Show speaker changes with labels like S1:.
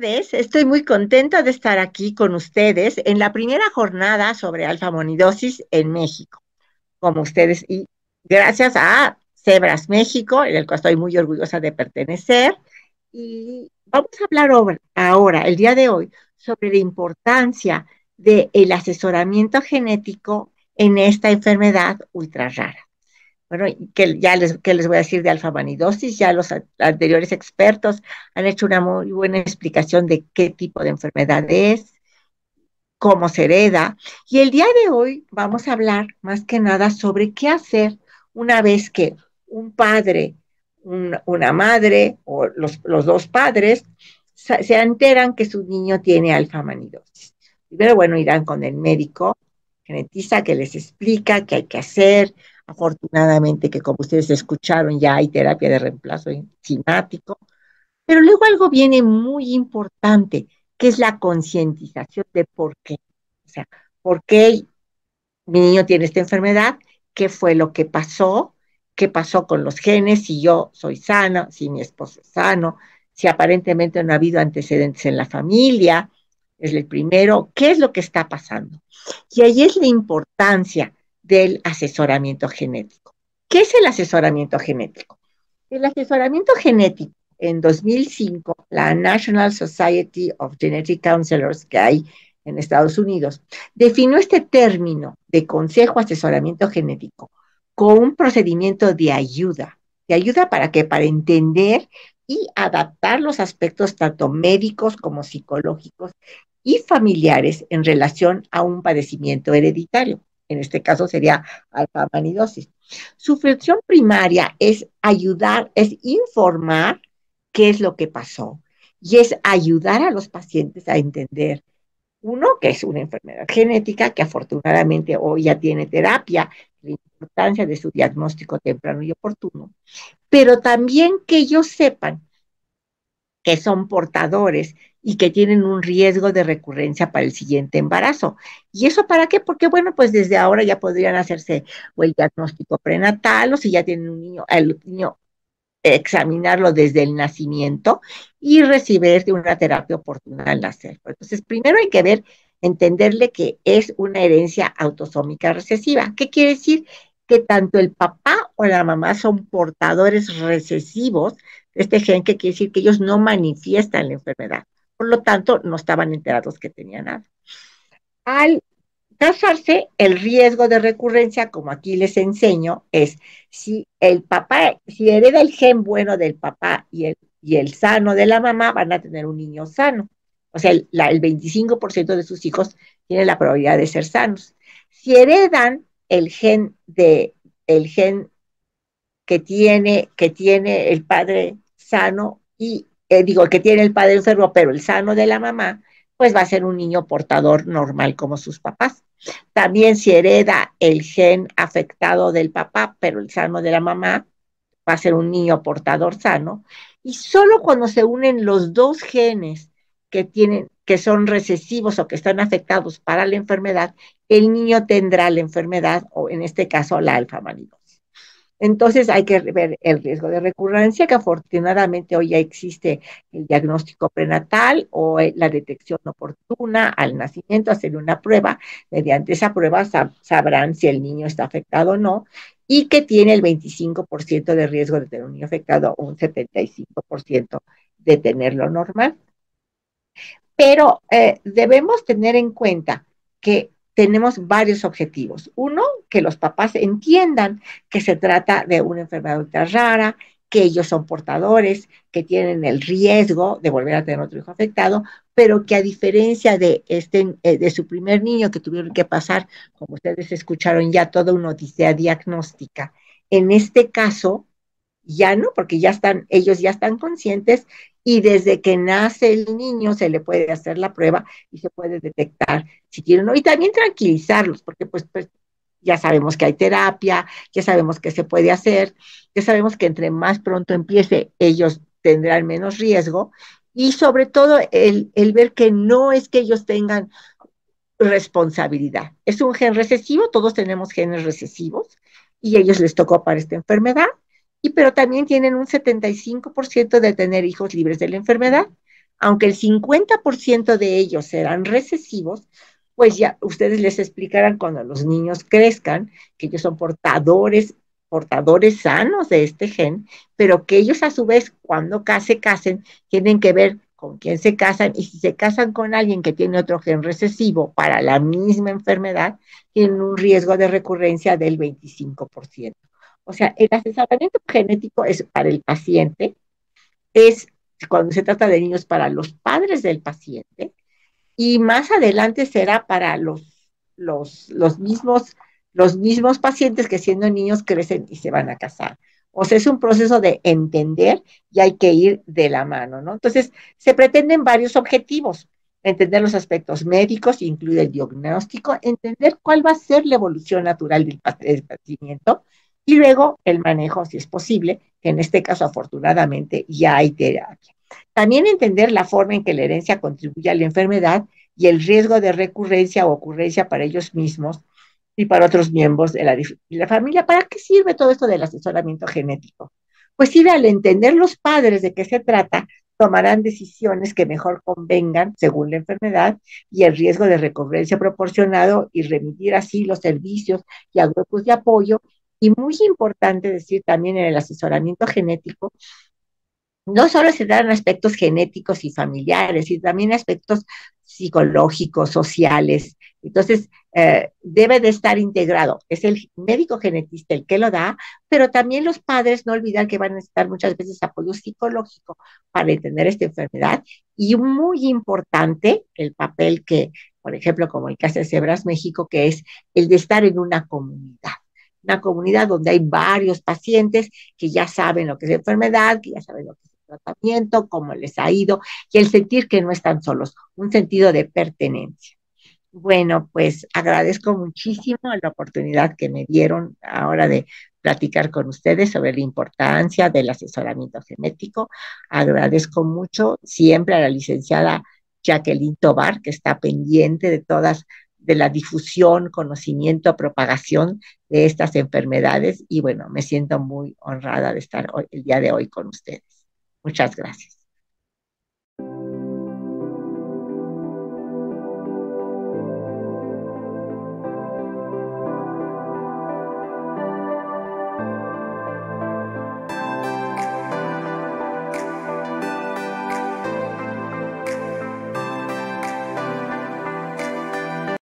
S1: tardes, estoy muy contenta de estar aquí con ustedes en la primera jornada sobre alfamonidosis en México. Como ustedes, y gracias a Cebras México, en el cual estoy muy orgullosa de pertenecer. Y vamos a hablar ahora, el día de hoy, sobre la importancia del asesoramiento genético en esta enfermedad ultra rara. Bueno, que ya les, que les voy a decir de alfamanidosis, ya los anteriores expertos han hecho una muy buena explicación de qué tipo de enfermedad es, cómo se hereda. Y el día de hoy vamos a hablar más que nada sobre qué hacer una vez que un padre, una madre o los, dos padres se, enteran que su niño tiene alfamanidosis. Primero, bueno, irán con el médico genetista que les explica qué hay que hacer, afortunadamente que como ustedes escucharon ya hay terapia de reemplazo enzimático, pero luego algo viene muy importante, que es la concientización de por qué. O sea, ¿por qué mi niño tiene esta enfermedad? ¿Qué fue lo que pasó? ¿Qué pasó con los genes? Si yo soy sana si mi esposo es sano, si aparentemente no ha habido antecedentes en la familia, es el primero, ¿qué es lo que está pasando? Y ahí es la importancia del asesoramiento genético. ¿Qué es el asesoramiento genético? El asesoramiento genético, en 2005, la National Society of Genetic Counselors que hay en Estados Unidos, definió este término de consejo asesoramiento genético como un procedimiento de ayuda. ¿De ayuda para qué? Para entender y adaptar los aspectos tanto médicos como psicológicos y familiares en relación a un padecimiento hereditario en este caso sería alfa alfamanidosis. Su función primaria es ayudar, es informar qué es lo que pasó y es ayudar a los pacientes a entender, uno, que es una enfermedad genética, que afortunadamente hoy ya tiene terapia, la importancia de su diagnóstico temprano y oportuno, pero también que ellos sepan que son portadores y que tienen un riesgo de recurrencia para el siguiente embarazo. ¿Y eso para qué? Porque, bueno, pues desde ahora ya podrían hacerse o el diagnóstico prenatal o si ya tienen un niño, el niño examinarlo desde el nacimiento y recibir una terapia oportuna al nacer. Entonces, primero hay que ver, entenderle que es una herencia autosómica recesiva. ¿Qué quiere decir? Que tanto el papá o la mamá son portadores recesivos de este gen, que quiere decir que ellos no manifiestan la enfermedad. Por lo tanto, no estaban enterados que tenía nada. Al casarse, el riesgo de recurrencia, como aquí les enseño, es si el papá, si hereda el gen bueno del papá y el, y el sano de la mamá, van a tener un niño sano. O sea, el, 25% de sus hijos tienen la probabilidad de ser sanos. Si heredan el gen de el gen que tiene que tiene el padre sano y eh, digo, que tiene el padre enfermo, pero el sano de la mamá, pues va a ser un niño portador normal como sus papás. También si hereda el gen afectado del papá, pero el sano de la mamá, va a ser un niño portador sano. Y solo cuando se unen los dos genes que tienen que son recesivos o que están afectados para la enfermedad, el niño tendrá la enfermedad o en este caso la alfa marido. Entonces hay que ver el riesgo de recurrencia, que afortunadamente hoy ya existe el diagnóstico prenatal o eh, la detección oportuna al nacimiento, hacer una prueba. Mediante esa prueba sabrán si el niño está afectado o no y que tiene el 25% de riesgo de tener un niño afectado o un 75% de tenerlo normal. Pero eh, debemos tener en cuenta que tenemos varios objetivos. Uno, que los papás entiendan que se trata de una enfermedad ultra rara, que ellos son portadores, que tienen el riesgo de volver a tener otro hijo afectado, pero que a diferencia de, este, eh, de su primer niño que tuvieron que pasar, como ustedes escucharon ya, toda una noticia diagnóstica, en este caso ya no, porque ya están, ellos ya están conscientes y desde que nace el niño se le puede hacer la prueba y se puede detectar si tiene o no. Y también tranquilizarlos, porque pues, pues, ya sabemos que hay terapia, ya sabemos que se puede hacer, ya sabemos que entre más pronto empiece ellos tendrán menos riesgo y sobre todo el, el ver que no es que ellos tengan responsabilidad. Es un gen recesivo, todos tenemos genes recesivos y ellos les tocó para esta enfermedad y pero también tienen un 75% de tener hijos libres de la enfermedad. Aunque el 50% de ellos serán recesivos, pues ya ustedes les explicarán cuando los niños crezcan que ellos son portadores portadores sanos de este gen, pero que ellos a su vez cuando se casen tienen que ver con quién se casan y si se casan con alguien que tiene otro gen recesivo para la misma enfermedad, tienen un riesgo de recurrencia del 25%. O sea, el asesoramiento genético es para el paciente, es cuando se trata de niños para los padres del paciente y más adelante será para los, mismos, pacientes que siendo niños crecen y se van a casar. O sea, es un proceso de entender y hay que ir de la mano, ¿no? Entonces, se pretenden varios objetivos. Entender los aspectos médicos, incluye el diagnóstico, entender cuál va a ser la evolución natural del padecimiento, y luego el manejo, si es posible, que en este caso afortunadamente ya hay terapia. También entender la forma en que la herencia contribuye a la enfermedad y el riesgo de recurrencia o ocurrencia para ellos mismos y para otros miembros de la, familia. ¿Para qué sirve todo esto del asesoramiento genético? Pues sirve al entender los padres de qué se trata, tomarán decisiones que mejor convengan según la enfermedad y el riesgo de recurrencia proporcionado y remitir así los servicios y a grupos de apoyo y muy importante decir también en el asesoramiento genético, no solo se dan aspectos genéticos y familiares, sino también aspectos psicológicos, sociales. Entonces, eh, debe de estar integrado. Es el médico genetista el que lo da, pero también los padres no olvidan que van a necesitar muchas veces apoyo psicológico para entender esta enfermedad. Y muy importante el papel que, por ejemplo, como el que hace Cebras México, que es el de estar en una comunidad una comunidad donde hay varios pacientes que ya saben lo que es la enfermedad, que ya saben lo que es el tratamiento, cómo les ha ido, y el sentir que no están solos, un sentido de pertenencia. Bueno, pues agradezco muchísimo la oportunidad que me dieron ahora de platicar con ustedes sobre la importancia del asesoramiento genético. Agradezco mucho siempre a la licenciada Jacqueline Tobar, que está pendiente de todas de la difusión, conocimiento, propagación de estas enfermedades. Y bueno, me siento muy honrada de estar hoy, el día de hoy con ustedes. Muchas gracias.